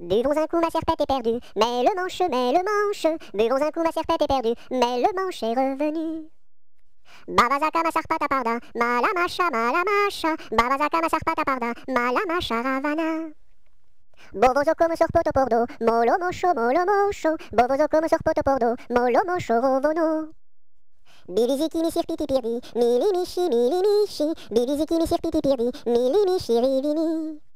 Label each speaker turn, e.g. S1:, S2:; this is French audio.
S1: Buvons un coup, ma serpette est perdue, mais le manche, mais le manche. Buvons un coup, ma serpette est perdue, mais le manche est revenu. Babazaka sarpata parda, malamasha malamasha, babazaka sarpata parda, malamasha ravana. Bovozo comme sur poto pordo, molo mocho, molo mocho, bovozo comme sur poto pordo,
S2: molo mocho rovono. Biliziki mi sirpiti pirdi, mili michi, mili michi, biliziki mi sirpiti pirdi, mili rivini.